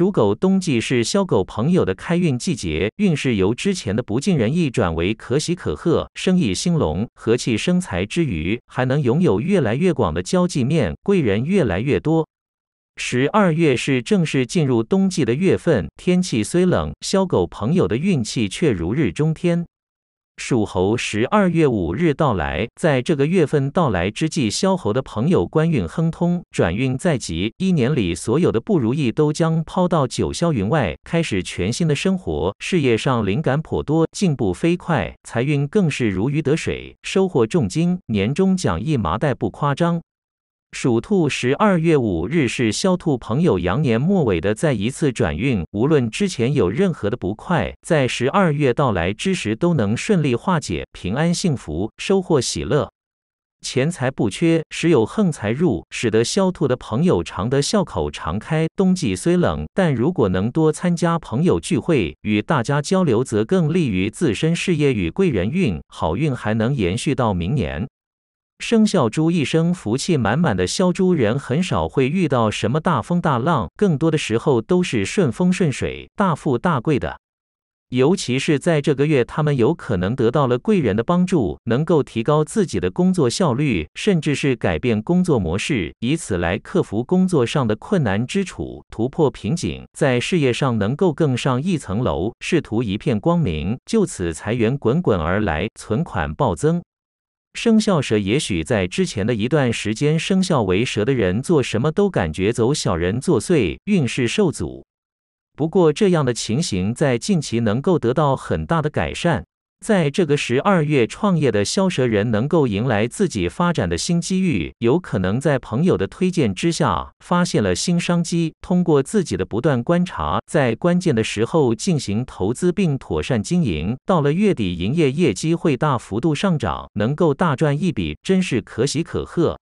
属狗冬季是肖狗朋友的开运季节，运势由之前的不尽人意转为可喜可贺，生意兴隆、和气生财之余，还能拥有越来越广的交际面，贵人越来越多。十二月是正式进入冬季的月份，天气虽冷，肖狗朋友的运气却如日中天。属猴十二月五日到来，在这个月份到来之际，肖猴的朋友官运亨通，转运在即。一年里所有的不如意都将抛到九霄云外，开始全新的生活。事业上灵感颇多，进步飞快，财运更是如鱼得水，收获重金，年终奖一麻袋不夸张。属兔十二月五日是肖兔朋友羊年末尾的再一次转运，无论之前有任何的不快，在十二月到来之时都能顺利化解，平安幸福，收获喜乐，钱财不缺，时有横财入，使得肖兔的朋友常得笑口常开。冬季虽冷，但如果能多参加朋友聚会，与大家交流，则更利于自身事业与贵人运，好运还能延续到明年。生肖猪一生福气满满的，肖猪人很少会遇到什么大风大浪，更多的时候都是顺风顺水、大富大贵的。尤其是在这个月，他们有可能得到了贵人的帮助，能够提高自己的工作效率，甚至是改变工作模式，以此来克服工作上的困难之处，突破瓶颈，在事业上能够更上一层楼，仕途一片光明，就此财源滚滚而来，存款暴增。生肖蛇也许在之前的一段时间，生肖为蛇的人做什么都感觉走小人作祟，运势受阻。不过，这样的情形在近期能够得到很大的改善。在这个十二月创业的肖蛇人能够迎来自己发展的新机遇，有可能在朋友的推荐之下发现了新商机，通过自己的不断观察，在关键的时候进行投资并妥善经营，到了月底营业业绩会大幅度上涨，能够大赚一笔，真是可喜可贺。